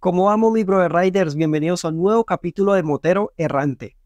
¿Cómo amo libro de Riders, bienvenidos a un nuevo capítulo de Motero Errante.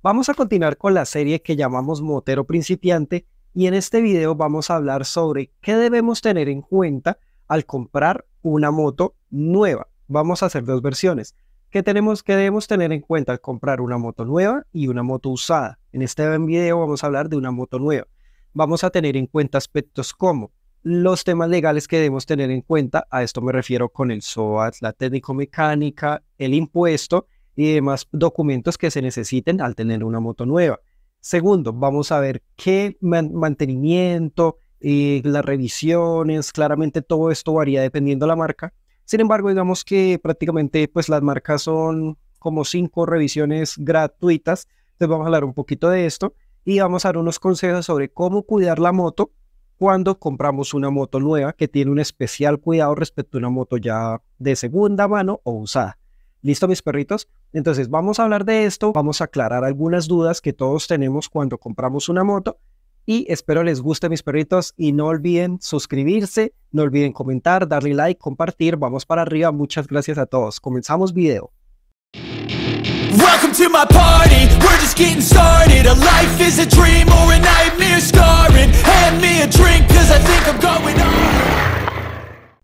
Vamos a continuar con la serie que llamamos Motero Principiante y en este video vamos a hablar sobre qué debemos tener en cuenta al comprar una moto nueva. Vamos a hacer dos versiones. ¿Qué tenemos que debemos tener en cuenta al comprar una moto nueva y una moto usada? En este video vamos a hablar de una moto nueva. Vamos a tener en cuenta aspectos como los temas legales que debemos tener en cuenta. A esto me refiero con el SOAT, la técnico-mecánica, el impuesto y demás documentos que se necesiten al tener una moto nueva. Segundo, vamos a ver qué mantenimiento, y eh, las revisiones, claramente todo esto varía dependiendo la marca. Sin embargo, digamos que prácticamente pues las marcas son como cinco revisiones gratuitas. Entonces vamos a hablar un poquito de esto y vamos a dar unos consejos sobre cómo cuidar la moto cuando compramos una moto nueva que tiene un especial cuidado respecto a una moto ya de segunda mano o usada. ¿Listo, mis perritos? Entonces vamos a hablar de esto, vamos a aclarar algunas dudas que todos tenemos cuando compramos una moto y espero les guste, mis perritos, y no olviden suscribirse, no olviden comentar, darle like, compartir, vamos para arriba, muchas gracias a todos. Comenzamos video.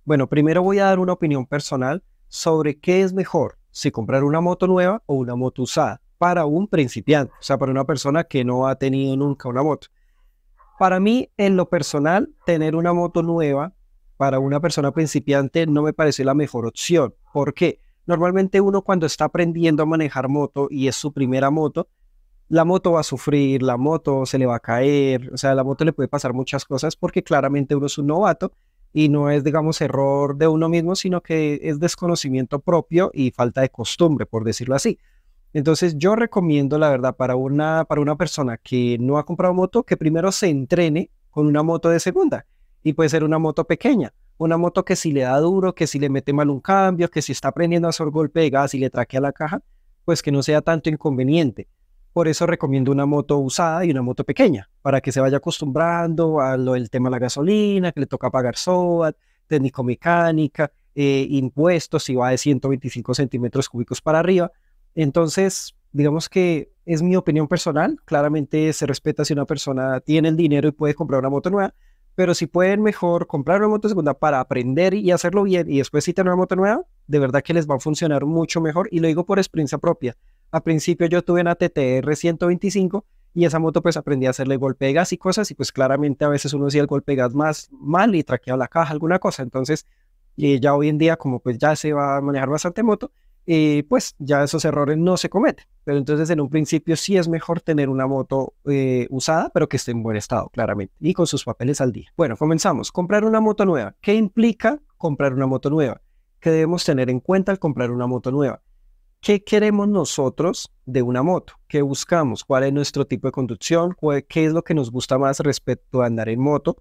Bueno, primero voy a dar una opinión personal sobre qué es mejor, si comprar una moto nueva o una moto usada, para un principiante, o sea, para una persona que no ha tenido nunca una moto. Para mí, en lo personal, tener una moto nueva para una persona principiante no me parece la mejor opción. ¿Por qué? Normalmente uno cuando está aprendiendo a manejar moto y es su primera moto, la moto va a sufrir, la moto se le va a caer, o sea, a la moto le puede pasar muchas cosas porque claramente uno es un novato y no es, digamos, error de uno mismo, sino que es desconocimiento propio y falta de costumbre, por decirlo así. Entonces yo recomiendo, la verdad, para una, para una persona que no ha comprado moto, que primero se entrene con una moto de segunda y puede ser una moto pequeña una moto que si le da duro, que si le mete mal un cambio, que si está aprendiendo a hacer golpe de gas y le traquea la caja, pues que no sea tanto inconveniente. Por eso recomiendo una moto usada y una moto pequeña, para que se vaya acostumbrando a lo del tema de la gasolina, que le toca pagar SOAT, técnico-mecánica, eh, impuestos, si va de 125 centímetros cúbicos para arriba. Entonces, digamos que es mi opinión personal. Claramente se respeta si una persona tiene el dinero y puede comprar una moto nueva, pero si pueden mejor comprar una moto segunda para aprender y hacerlo bien y después si tienen una moto nueva, de verdad que les va a funcionar mucho mejor. Y lo digo por experiencia propia. A principio yo tuve una TTR 125 y esa moto pues aprendí a hacerle golpe de gas y cosas y pues claramente a veces uno hacía el golpe de gas más mal y traqueaba la caja, alguna cosa. Entonces, y eh, ya hoy en día como pues ya se va a manejar bastante moto, eh, pues ya esos errores no se cometen. Pero entonces en un principio sí es mejor tener una moto eh, usada, pero que esté en buen estado, claramente, y con sus papeles al día. Bueno, comenzamos. Comprar una moto nueva. ¿Qué implica comprar una moto nueva? ¿Qué debemos tener en cuenta al comprar una moto nueva? ¿Qué queremos nosotros de una moto? ¿Qué buscamos? ¿Cuál es nuestro tipo de conducción? ¿Qué es lo que nos gusta más respecto a andar en moto?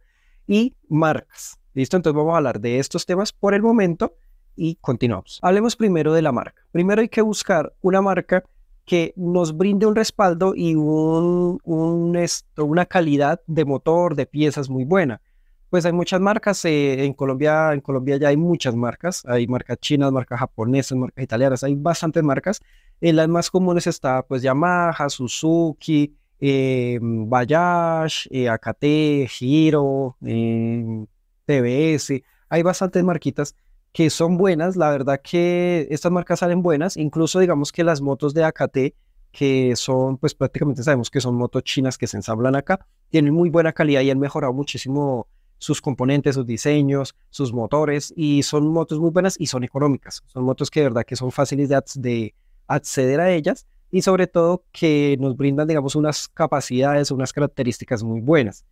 Y marcas. ¿Listo? Entonces vamos a hablar de estos temas por el momento y continuamos. Hablemos primero de la marca. Primero hay que buscar una marca que nos brinde un respaldo y un, esto, una calidad de motor, de piezas muy buena. Pues hay muchas marcas, eh, en, Colombia, en Colombia ya hay muchas marcas, hay marcas chinas, marcas japonesas, marcas italianas, hay bastantes marcas. en las más comunes está pues Yamaha, Suzuki, eh, Bayash, eh, giro Hiro, eh, TBS, hay bastantes marquitas que son buenas, la verdad que estas marcas salen buenas, incluso digamos que las motos de AKT, que son, pues prácticamente sabemos que son motos chinas que se ensamblan acá, tienen muy buena calidad y han mejorado muchísimo sus componentes, sus diseños, sus motores, y son motos muy buenas y son económicas. Son motos que de verdad que son fáciles de, de acceder a ellas y sobre todo que nos brindan, digamos, unas capacidades, unas características muy buenas.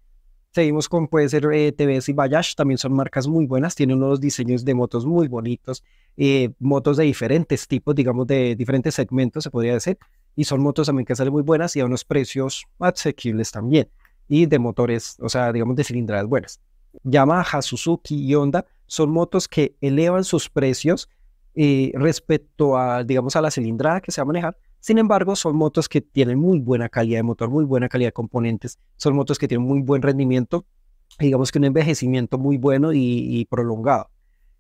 Seguimos con, puede ser eh, TVS y Bayash, también son marcas muy buenas, tienen unos diseños de motos muy bonitos, eh, motos de diferentes tipos, digamos, de diferentes segmentos, se podría decir, y son motos también que salen muy buenas y a unos precios asequibles también, y de motores, o sea, digamos, de cilindradas buenas. Yamaha, Suzuki y Honda son motos que elevan sus precios eh, respecto a, digamos, a la cilindrada que se va a manejar, sin embargo, son motos que tienen muy buena calidad de motor, muy buena calidad de componentes, son motos que tienen muy buen rendimiento, digamos que un envejecimiento muy bueno y, prolongado.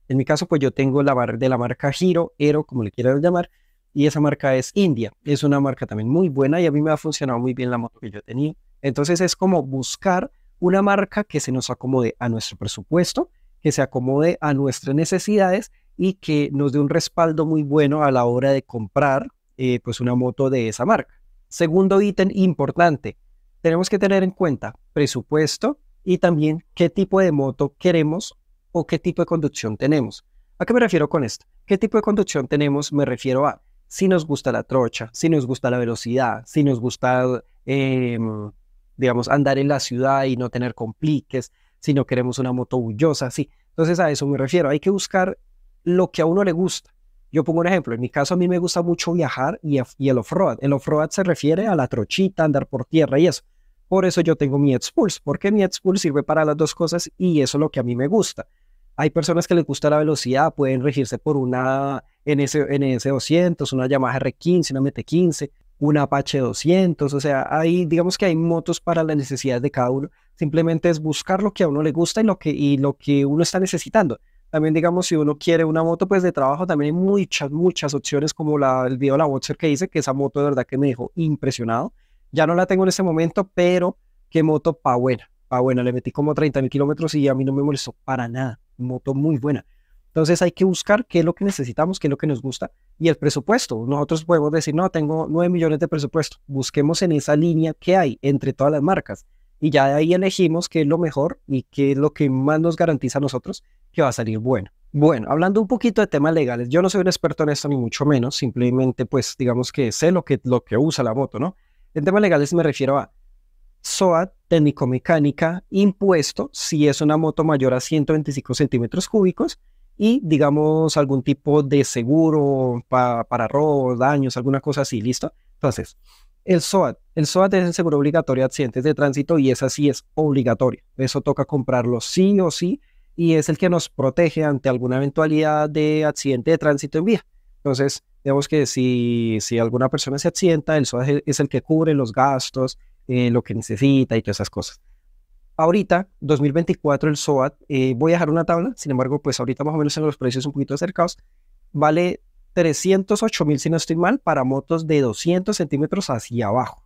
En mi caso, pues yo tengo la barra de la marca Giro, Hero, como le quieran llamar, y esa marca es India. Es una marca también muy buena y a mí me ha funcionado muy bien la moto que yo tenía. Entonces es como buscar una marca que se nos acomode a nuestro presupuesto, que se acomode a nuestras necesidades y que nos dé un respaldo muy bueno a la hora de comprar eh, pues una moto de esa marca. Segundo ítem importante, tenemos que tener en cuenta presupuesto y también qué tipo de moto queremos o qué tipo de conducción tenemos. ¿A qué me refiero con esto? ¿Qué tipo de conducción tenemos? Me refiero a si nos gusta la trocha, si nos gusta la velocidad, si nos gusta, em, digamos, andar en la ciudad y no tener compliques, si no queremos una moto bullosa, sí. Entonces a eso me refiero. Hay que buscar lo que a uno le gusta yo pongo un ejemplo, en mi caso a mí me gusta mucho viajar y, el off-road. El off-road se refiere a la trochita, andar por tierra y eso. Por eso yo tengo mi Expulse, porque mi Expulse sirve para las dos cosas y eso es lo que a mí me gusta. Hay personas que les gusta la velocidad, pueden regirse por una NS, ese 200 una Yamaha R15, una MT15, una Apache 200, o sea, hay, digamos que hay motos para las necesidades de cada uno. Simplemente es buscar lo que a uno le gusta y lo que, y lo que uno está necesitando. También, digamos, si uno quiere una moto pues de trabajo, también hay muchas, muchas opciones, como la, el video de la Boxer que hice, que esa moto de verdad que me dejó impresionado. Ya no la tengo en ese momento, pero qué moto pa' buena, pa' buena. Le metí como 30 mil kilómetros y a mí no me molestó para nada. Moto muy buena. Entonces hay que buscar qué es lo que necesitamos, qué es lo que nos gusta y el presupuesto. Nosotros podemos decir, no, tengo 9 millones de presupuesto. Busquemos en esa línea que hay entre todas las marcas y ya de ahí elegimos qué es lo mejor y qué es lo que más nos garantiza a nosotros que va a salir bueno. Bueno, hablando un poquito de temas legales, yo no soy un experto en esto ni mucho menos, simplemente pues digamos que sé lo que, lo que usa la moto, ¿no? En temas legales me refiero a SOAT, técnico-mecánica, impuesto, si es una moto mayor a 125 centímetros cúbicos, y digamos algún tipo de seguro para robos, daños, alguna cosa así, ¿listo? Entonces, el SOAT. El SOAT es el seguro obligatorio de accidentes de tránsito y esa sí es obligatoria. Eso toca comprarlo sí o sí y es el que nos protege ante alguna eventualidad de accidente de tránsito en vía. Entonces, digamos que si, si alguna persona se accidenta, el SOAT es el que cubre los gastos, eh, lo que necesita y todas esas cosas. Ahorita, 2024, el SOAT, eh, voy a dejar una tabla, sin embargo, pues ahorita más o menos en los precios un poquito acercados, vale 308 mil, si no estoy mal, para motos de 200 centímetros hacia abajo.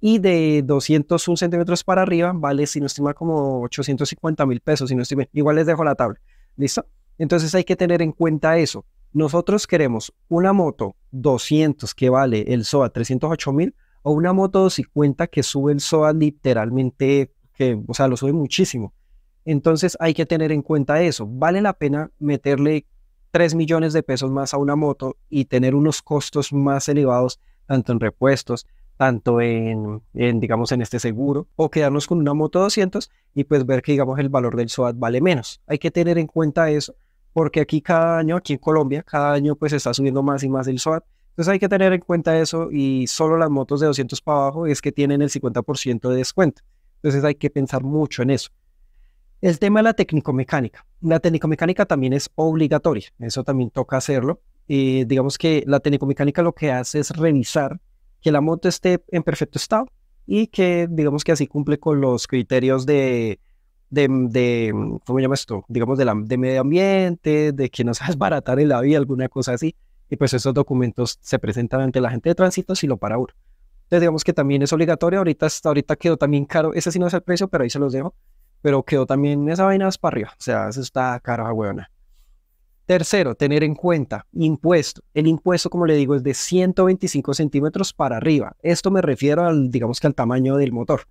Y de 201 centímetros para arriba vale, si no estoy mal, como 850 mil pesos, si no estoy mal. Igual les dejo la tabla. ¿Listo? Entonces hay que tener en cuenta eso. Nosotros queremos una moto 200 que vale el SOA 308 mil o una moto 250 que sube el SOA literalmente, que, o sea, lo sube muchísimo. Entonces hay que tener en cuenta eso. ¿Vale la pena meterle 3 millones de pesos más a una moto y tener unos costos más elevados, tanto en repuestos, tanto en, en, digamos, en este seguro, o quedarnos con una moto 200 y pues ver que, digamos, el valor del SOAT vale menos. Hay que tener en cuenta eso, porque aquí cada año, aquí en Colombia, cada año pues está subiendo más y más el SOAT. Entonces hay que tener en cuenta eso y solo las motos de 200 para abajo es que tienen el 50% de descuento. Entonces hay que pensar mucho en eso. El tema de la técnico-mecánica. La técnico-mecánica también es obligatoria, eso también toca hacerlo. y eh, digamos que la técnico-mecánica lo que hace es revisar que la moto esté en perfecto estado y que digamos que así cumple con los criterios de, de, ¿cómo se llama esto? Digamos de, la, de medio ambiente, de que no se baratar en la vía, alguna cosa así. Y pues esos documentos se presentan ante la gente de tránsito si lo para uno. Entonces digamos que también es obligatorio, ahorita, ahorita quedó también caro, ese sí no es el precio, pero ahí se los dejo pero quedó también esa vaina más para arriba. O sea, eso está cara, huevona. Tercero, tener en cuenta impuesto. El impuesto, como le digo, es de 125 centímetros para arriba. Esto me refiero al, digamos que al tamaño del motor.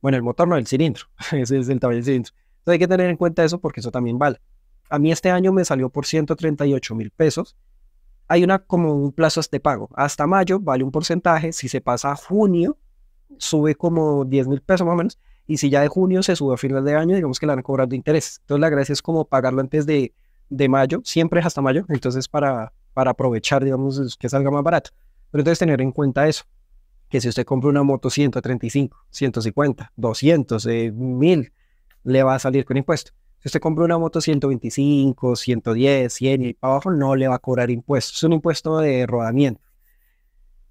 Bueno, el motor no, el cilindro. Ese es el tamaño del cilindro. Entonces hay que tener en cuenta eso porque eso también vale. A mí este año me salió por 138 mil pesos. Hay una, como un plazo de pago. Hasta mayo vale un porcentaje. Si se pasa a junio, sube como 10 mil pesos más o menos y si ya de junio se sube a final de año, digamos que le van a cobrar de interés. Entonces la gracia es como pagarlo antes de, mayo, siempre es hasta mayo, entonces para, para aprovechar, digamos, que salga más barato. Pero entonces tener en cuenta eso, que si usted compra una moto 135, 150, 200, 1000, le va a salir con impuesto. Si usted compra una moto 125, 110, 100 y para abajo, no le va a cobrar impuesto. Es un impuesto de rodamiento.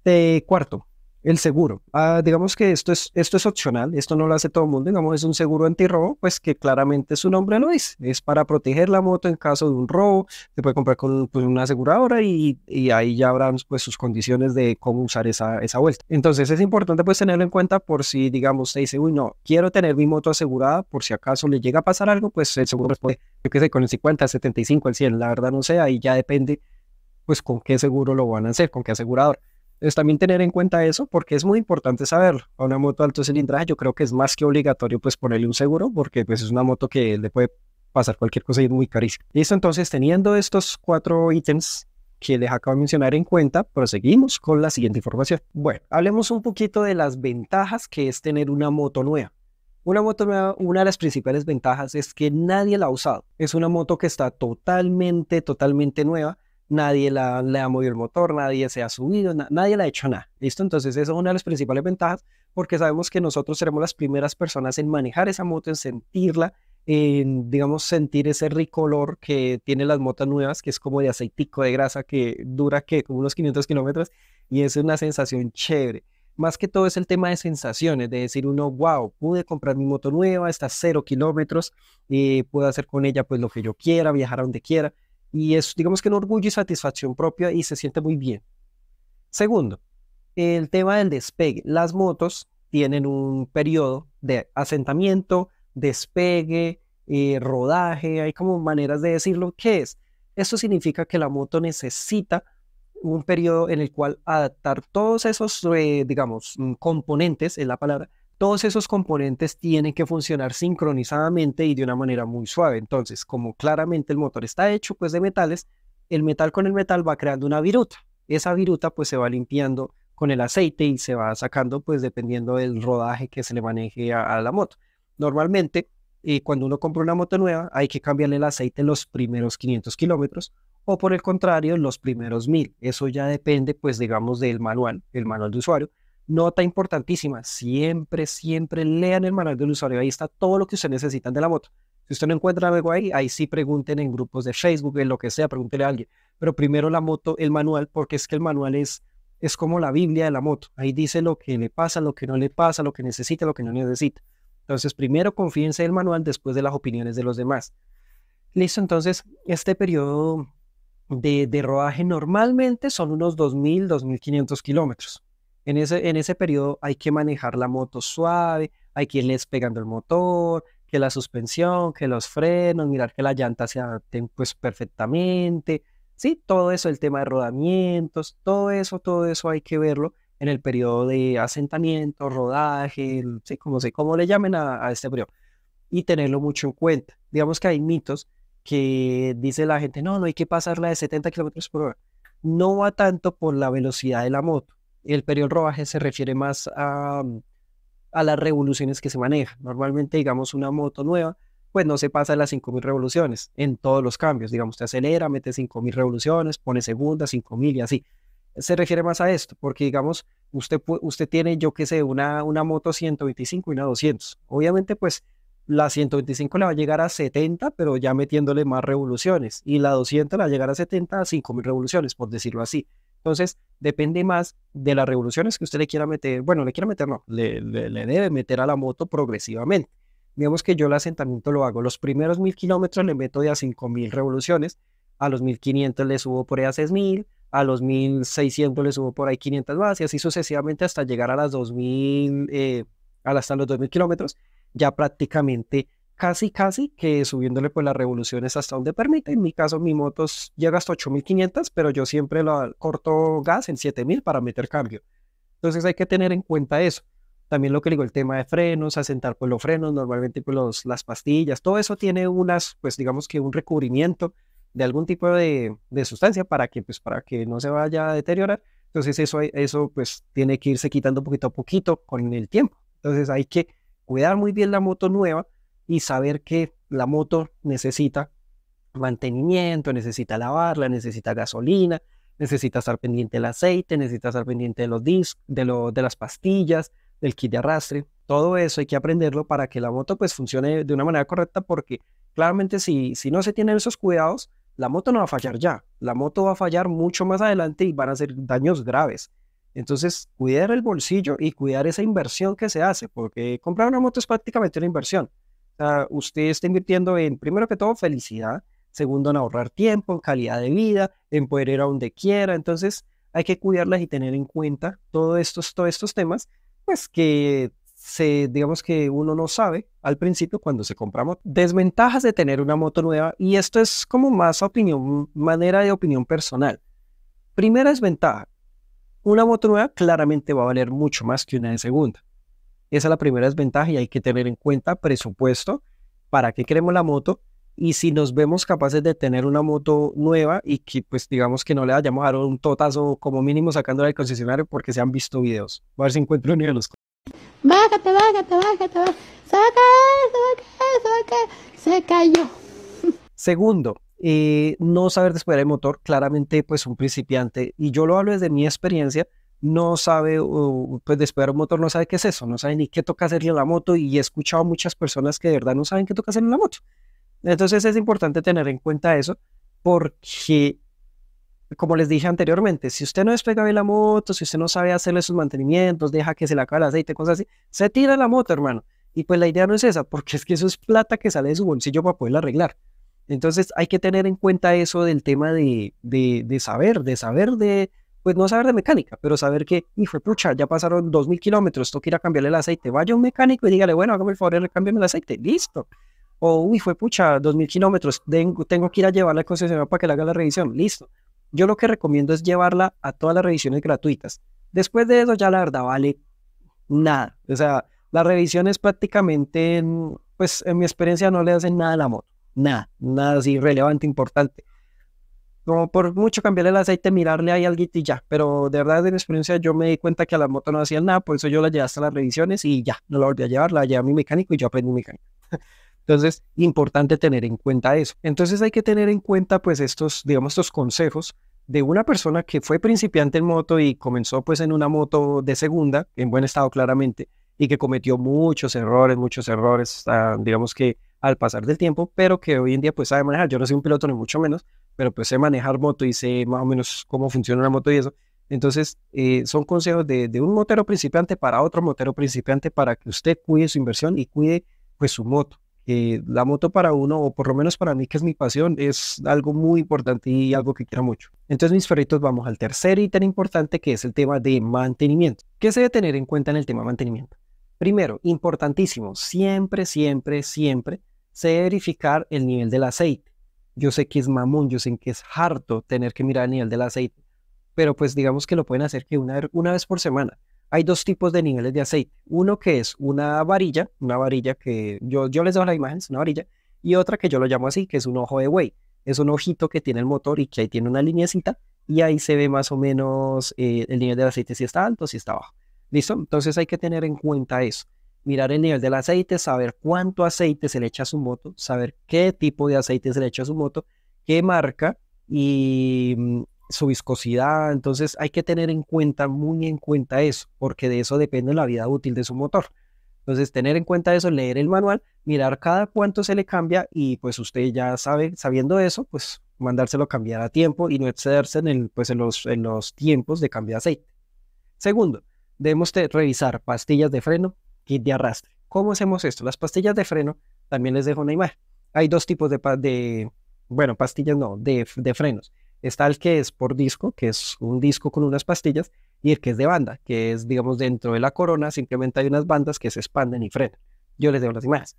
De cuarto, el seguro. Ah, digamos que esto es, esto es opcional, esto no lo hace todo el mundo, digamos, es un seguro antirrobo, pues que claramente su nombre lo dice, es para proteger la moto en caso de un robo, se puede comprar con una aseguradora y, ahí ya habrán pues sus condiciones de cómo usar esa, esa vuelta. Entonces es importante pues tenerlo en cuenta por si, digamos, se dice, uy, no, quiero tener mi moto asegurada por si acaso le llega a pasar algo, pues el seguro puede yo qué sé, con el 50, el 75, el 100, la verdad no sé, ahí ya depende pues con qué seguro lo van a hacer, con qué aseguradora es también tener en cuenta eso porque es muy importante saberlo. A una moto alto cilindraje ah, yo creo que es más que obligatorio pues ponerle un seguro porque pues es una moto que le puede pasar cualquier cosa y es muy carísima. eso entonces teniendo estos cuatro ítems que les acabo de mencionar en cuenta, proseguimos con la siguiente información. Bueno, hablemos un poquito de las ventajas que es tener una moto nueva. Una moto nueva, una de las principales ventajas es que nadie la ha usado. Es una moto que está totalmente, totalmente nueva nadie la, le ha movido el motor, nadie se ha subido, nadie le ha hecho nada. ¿Listo? Entonces, esa es una de las principales ventajas porque sabemos que nosotros seremos las primeras personas en manejar esa moto, en sentirla, en, digamos, sentir ese ricolor que tienen las motas nuevas, que es como de aceitico, de grasa, que dura, que Como unos 500 kilómetros, y es una sensación chévere. Más que todo es el tema de sensaciones, de decir uno, wow, pude comprar mi moto nueva, está a cero kilómetros, y eh, puedo hacer con ella pues lo que yo quiera, viajar a donde quiera. Y es, digamos que un orgullo y satisfacción propia y se siente muy bien. Segundo, el tema del despegue. Las motos tienen un periodo de asentamiento, despegue, eh, rodaje, hay como maneras de decirlo. ¿Qué es? eso significa que la moto necesita un periodo en el cual adaptar todos esos, eh, digamos, mm, componentes, en la palabra, todos esos componentes tienen que funcionar sincronizadamente y de una manera muy suave. Entonces, como claramente el motor está hecho pues de metales, el metal con el metal va creando una viruta. Esa viruta pues se va limpiando con el aceite y se va sacando pues dependiendo del rodaje que se le maneje a, la moto. Normalmente eh, cuando uno compra una moto nueva, hay que cambiarle el aceite los primeros 500 kilómetros o por el contrario, los primeros 1000. Eso ya depende, pues digamos, del manual, el manual de usuario, Nota importantísima, siempre, siempre lean el manual del usuario. Ahí está todo lo que ustedes necesitan de la moto. Si usted no encuentra algo ahí, ahí sí pregunten en grupos de Facebook, en lo que sea, pregúntele a alguien. Pero primero la moto, el manual, porque es que el manual es, es como la Biblia de la moto. Ahí dice lo que le pasa, lo que no le pasa, lo que necesita, lo que no necesita. Entonces, primero confíense en el manual, después de las opiniones de los demás. Listo, entonces, este periodo de, de rodaje normalmente son unos 2.000, 2.500 kilómetros. En ese, en ese periodo hay que manejar la moto suave, hay que irles pegando el motor, que la suspensión, que los frenos, mirar que la llanta se adapten pues perfectamente, sí, todo eso, el tema de rodamientos, todo eso, todo eso hay que verlo en el periodo de asentamiento, rodaje, sí, como sé, cómo le llamen a, este periodo, y tenerlo mucho en cuenta. Digamos que hay mitos que dice la gente, no, no hay que pasarla de 70 kilómetros por hora. No va tanto por la velocidad de la moto, el periodo rodaje se refiere más a, mm, las revoluciones que se maneja. Normalmente, digamos, una moto nueva, pues no se pasa de las 5.000 revoluciones en todos los cambios. Digamos, te acelera, mete 5.000 revoluciones, pone segunda, 5.000 y así. Se refiere más a esto, porque digamos, usted, usted tiene, yo qué sé, una, una moto 125 y una 200. Obviamente, pues la 125 la va a llegar a 70, pero ya metiéndole más revoluciones. Y la 200 la va a llegar a 70 a 5.000 revoluciones, por decirlo así. Entonces, depende más de las revoluciones que usted le quiera meter. Bueno, le quiera meter, no, le, debe meter a la moto progresivamente. vemos que yo el asentamiento lo hago. Los primeros mil kilómetros le meto de a cinco mil revoluciones. A los 1500 le subo por ahí a 6000. A los 1600 le subo por ahí 500 más. Y así sucesivamente hasta llegar a las 2000, eh, hasta los mil kilómetros. Ya prácticamente casi, casi que subiéndole pues las revoluciones hasta donde permite. En mi caso, mi moto llega hasta 8500, pero yo siempre lo corto gas en 7000 para meter cambio. Entonces hay que tener en cuenta eso. También lo que digo, el tema de frenos, asentar pues los frenos, normalmente pues los, las pastillas, todo eso tiene unas, pues digamos que un recubrimiento de algún tipo de, de sustancia para que, pues, para que no se vaya a deteriorar. Entonces eso, eso pues tiene que irse quitando poquito a poquito con el tiempo. Entonces hay que cuidar muy bien la moto nueva y saber que la moto necesita mantenimiento, necesita lavarla, necesita gasolina, necesita estar pendiente del aceite, necesita estar pendiente de los discos, de, de las pastillas, del kit de arrastre. Todo eso hay que aprenderlo para que la moto pues funcione de una manera correcta porque claramente si, si no se tienen esos cuidados, la moto no va a fallar ya. La moto va a fallar mucho más adelante y van a ser daños graves. Entonces, cuidar el bolsillo y cuidar esa inversión que se hace, porque comprar una moto es prácticamente una inversión usted está invirtiendo en, primero que todo, felicidad, segundo, en ahorrar tiempo, en calidad de vida, en poder ir a donde quiera. Entonces, hay que cuidarlas y tener en cuenta todos estos, todos estos temas, pues que se, digamos que uno no sabe al principio cuando se compra moto. Desventajas de tener una moto nueva, y esto es como más opinión, manera de opinión personal. Primera desventaja, una moto nueva claramente va a valer mucho más que una de segunda. Esa es la primera desventaja y hay que tener en cuenta presupuesto, para qué queremos la moto y si nos vemos capaces de tener una moto nueva y que pues digamos que no le vayamos a dar un totazo como mínimo sacándola del concesionario porque se han visto videos. a ver si encuentro uno de los... Bájate, bájate, bájate, bájate. Se cayó. Segundo, eh, no saber despegar el motor, claramente pues un principiante, y yo lo hablo desde mi experiencia, no sabe, pues despegar un motor no sabe qué es eso, no sabe ni qué toca hacerle a la moto y he escuchado muchas personas que de verdad no saben qué toca hacerle a la moto. Entonces es importante tener en cuenta eso porque, como les dije anteriormente, si usted no despega bien la moto, si usted no sabe hacerle sus mantenimientos, deja que se le acabe el aceite, cosas así, se tira la moto, hermano. Y pues la idea no es esa, porque es que eso es plata que sale de su bolsillo para poderla arreglar. Entonces hay que tener en cuenta eso del tema de, de saber, de saber de, pues no saber de mecánica, pero saber que, ¡y fue pucha, ya pasaron 2.000 kilómetros, tengo que ir a cambiarle el aceite. Vaya un mecánico y dígale, bueno, hágame el favor, y recámbiame el aceite, listo. O, uy, fue pucha, 2.000 kilómetros, tengo que ir a llevarla al concesionario para que le haga la revisión, listo. Yo lo que recomiendo es llevarla a todas las revisiones gratuitas. Después de eso ya la verdad vale nada. O sea, las revisiones prácticamente, pues en mi experiencia no le hacen nada a la moto. Nada, nada así relevante, importante. Como por mucho cambiarle el aceite, mirarle ahí algo y ya. Pero de verdad, en experiencia, yo me di cuenta que a la moto no hacían nada, por eso yo la llevé hasta las revisiones y ya, no la volví a llevar, la llevé a mi mecánico y yo aprendí mecánico. Entonces, importante tener en cuenta eso. Entonces, hay que tener en cuenta, pues, estos, digamos, estos consejos de una persona que fue principiante en moto y comenzó, pues, en una moto de segunda, en buen estado claramente, y que cometió muchos errores, muchos errores, ah, digamos que al pasar del tiempo, pero que hoy en día pues sabe manejar. Yo no soy un piloto ni mucho menos, pero pues sé manejar moto y sé más o menos cómo funciona una moto y eso. Entonces, eh, son consejos de, un motero principiante para otro motero principiante para que usted cuide su inversión y cuide pues su moto. Eh, la moto para uno, o por lo menos para mí, que es mi pasión, es algo muy importante y algo que quiero mucho. Entonces, mis ferritos vamos al tercer tan importante que es el tema de mantenimiento. ¿Qué se debe tener en cuenta en el tema mantenimiento? Primero, importantísimo, siempre, siempre, siempre sé verificar el nivel del aceite. Yo sé que es mamón, yo sé que es harto tener que mirar el nivel del aceite, pero pues digamos que lo pueden hacer que una, vez por semana. Hay dos tipos de niveles de aceite. Uno que es una varilla, una varilla que yo, yo les dejo la imagen, es una varilla, y otra que yo lo llamo así, que es un ojo de buey. Es un ojito que tiene el motor y que ahí tiene una linecita, y ahí se ve más o menos eh, el nivel del aceite si está alto, si está bajo. ¿Listo? Entonces hay que tener en cuenta eso mirar el nivel del aceite, saber cuánto aceite se le echa a su moto, saber qué tipo de aceite se le echa a su moto, qué marca y mm, su viscosidad. Entonces hay que tener en cuenta, muy en cuenta eso, porque de eso depende la vida útil de su motor. Entonces, tener en cuenta eso, leer el manual, mirar cada cuánto se le cambia y pues usted ya sabe, sabiendo eso, pues mandárselo cambiar a tiempo y no excederse en, el, pues, en, los, tiempos de cambio de aceite. Segundo, debemos revisar pastillas de freno, kit de arrastre. ¿Cómo hacemos esto? Las pastillas de freno, también les dejo una imagen. Hay dos tipos de, bueno, pastillas no, de, frenos. Está el que es por disco, que es un disco con unas pastillas, y el que es de banda, que es, digamos, dentro de la corona, simplemente hay unas bandas que se expanden y frenan. Yo les dejo las imágenes.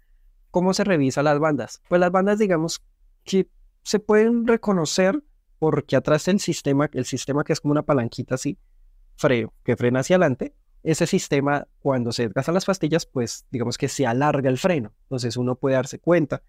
¿Cómo se revisa las bandas? Pues las bandas, digamos, que se pueden reconocer porque atrás del sistema, el sistema que es como una palanquita así, freo, que frena hacia adelante, ese sistema, cuando se desgastan las pastillas, pues digamos que se alarga el freno. Entonces uno puede darse cuenta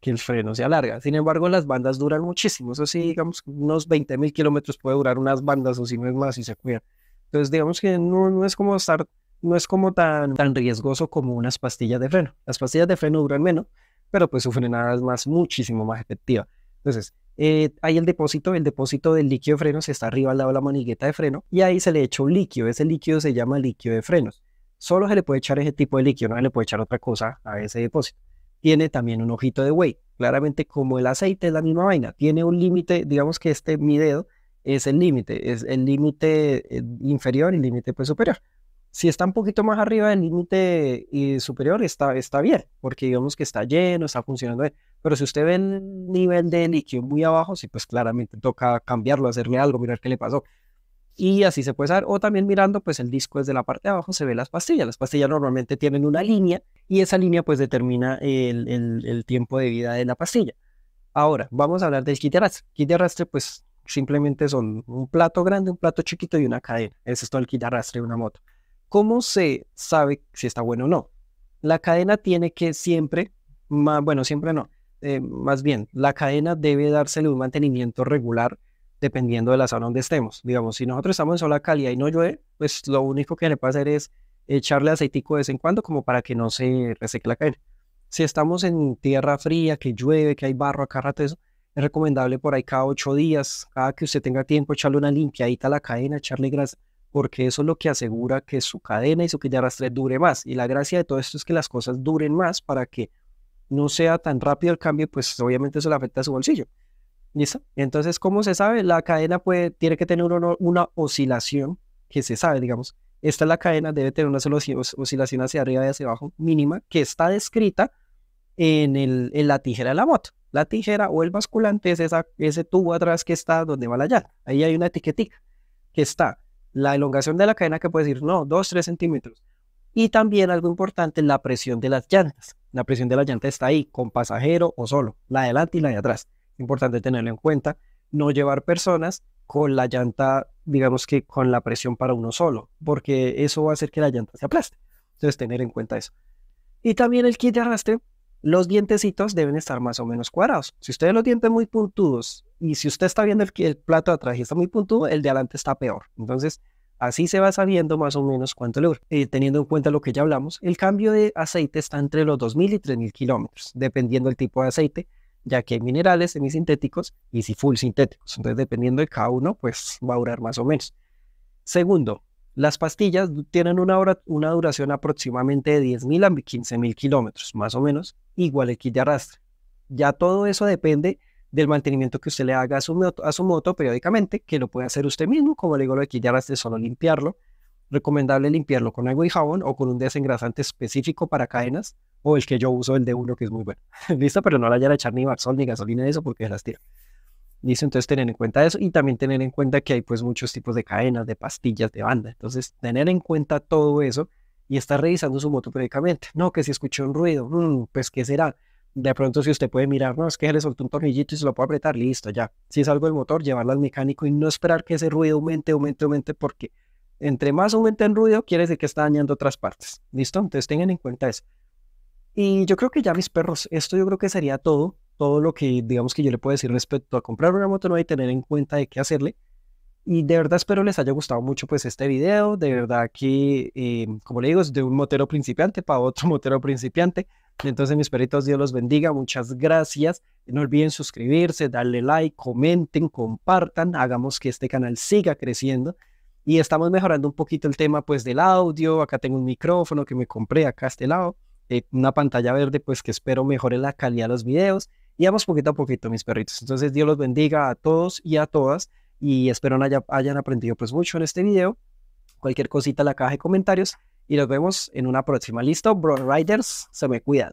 que el freno se alarga. Sin embargo, las bandas duran muchísimo. Eso sí, digamos, unos 20.000 kilómetros puede durar unas bandas o si no es más y se cuidan. Entonces, digamos que no, no es como estar, no es como tan, tan riesgoso como unas pastillas de freno. Las pastillas de freno duran menos, pero pues su frenada es más, muchísimo más efectiva. Entonces, eh, hay el depósito, el depósito del líquido de frenos está arriba al lado de la manigueta de freno y ahí se le echa un líquido, ese líquido se llama líquido de frenos. Solo se le puede echar ese tipo de líquido, no se le puede echar otra cosa a ese depósito. Tiene también un ojito de whey, claramente como el aceite es la misma vaina, tiene un límite, digamos que este mi dedo es el límite, es el límite eh, inferior y el límite pues superior. Si está un poquito más arriba del límite eh, superior, está, está bien, porque digamos que está lleno, está funcionando bien. Pero si usted ve el nivel de líquido muy abajo, sí, pues claramente toca cambiarlo, hacerle algo, mirar qué le pasó. Y así se puede saber. O también mirando, pues el disco desde la parte de abajo se ve las pastillas. Las pastillas normalmente tienen una línea y esa línea pues determina el, el, tiempo de vida de la pastilla. Ahora, vamos a hablar del kit de arrastre. Kit de arrastre pues simplemente son un plato grande, un plato chiquito y una cadena. Ese es todo el kit de arrastre de una moto. ¿Cómo se sabe si está bueno o no? La cadena tiene que siempre, más, bueno, siempre no, eh, más bien, la cadena debe dársele un mantenimiento regular dependiendo de la zona donde estemos. Digamos, si nosotros estamos en sola calidad y no llueve, pues lo único que le puede hacer es echarle aceitico de vez en cuando como para que no se reseque la cadena. Si estamos en tierra fría, que llueve, que hay barro, acá rato es recomendable por ahí cada ocho días, cada que usted tenga tiempo, echarle una limpiadita a la cadena, echarle grasa, porque eso es lo que asegura que su cadena y su quilla de arrastre dure más. Y la gracia de todo esto es que las cosas duren más para que no sea tan rápido el cambio, pues obviamente eso le afecta a su bolsillo. ¿Listo? Entonces, ¿cómo se sabe, la cadena puede, tiene que tener una oscilación que se sabe, digamos. Esta es la cadena, debe tener una oscilación hacia arriba y hacia abajo mínima que está descrita en, el, en la tijera de la moto. La tijera o el basculante es esa, ese tubo atrás que está donde va la llave. Ahí hay una etiquetica que está la elongación de la cadena que puede decir, no, 2, 3 centímetros y también algo importante, la presión de las llantas. La presión de la llanta está ahí, con pasajero o solo, la delante adelante y la de atrás. Importante tenerlo en cuenta, no llevar personas con la llanta, digamos que con la presión para uno solo, porque eso va a hacer que la llanta se aplaste. Entonces, tener en cuenta eso. Y también el kit de arrastre, los dientecitos deben estar más o menos cuadrados. Si usted los dientes muy puntudos y si usted está viendo el, el plato de atrás está muy puntudo, el de adelante está peor. Entonces, Así se va sabiendo más o menos cuánto le eh, teniendo en cuenta lo que ya hablamos. El cambio de aceite está entre los 2.000 y 3.000 kilómetros, dependiendo del tipo de aceite, ya que hay minerales semisintéticos y si full sintéticos. Entonces, dependiendo de cada uno, pues va a durar más o menos. Segundo, las pastillas tienen una, una duración aproximadamente de 10.000 a 15.000 kilómetros, más o menos, igual el kit de arrastre. Ya todo eso depende del mantenimiento que usted le haga a su, moto, periódicamente, que lo puede hacer usted mismo, como le digo lo de aquí ya de solo limpiarlo. Recomendable limpiarlo con agua y jabón o con un desengrasante específico para cadenas o el que yo uso, el de uno, que es muy bueno. ¿Listo? Pero no le vayan a echar ni barzón ni gasolina de eso porque las tira. ¿Listo? Entonces tener en cuenta eso y también tener en cuenta que hay pues muchos tipos de cadenas, de pastillas, de banda. Entonces tener en cuenta todo eso y estar revisando su moto periódicamente. No, que si escuchó un ruido, mm, pues ¿qué será? De pronto, si usted puede mirar, no, es que le soltó un tornillito y se lo puede apretar, listo, ya. Si es algo del motor, llevarlo al mecánico y no esperar que ese ruido aumente, aumente, aumente, porque entre más aumente el ruido, quiere decir que está dañando otras partes. ¿Listo? Entonces tengan en cuenta eso. Y yo creo que ya mis perros, esto yo creo que sería todo, todo lo que digamos que yo le puedo decir respecto a comprar una moto nueva y tener en cuenta de qué hacerle. Y de verdad espero les haya gustado mucho pues este video. De verdad que, eh, como le digo, es de un motero principiante para otro motero principiante. Entonces, mis perritos, Dios los bendiga. Muchas gracias. No olviden suscribirse, darle like, comenten, compartan. Hagamos que este canal siga creciendo. Y estamos mejorando un poquito el tema pues del audio. Acá tengo un micrófono que me compré acá a este lado. Eh, una pantalla verde pues que espero mejore la calidad de los videos. Y vamos poquito a poquito, mis perritos. Entonces, Dios los bendiga a todos y a todas. Y espero haya, hayan aprendido pues mucho en este video. Cualquier cosita en la caja de comentarios y nos vemos en una próxima. Listo, Bro Riders, se me cuidan.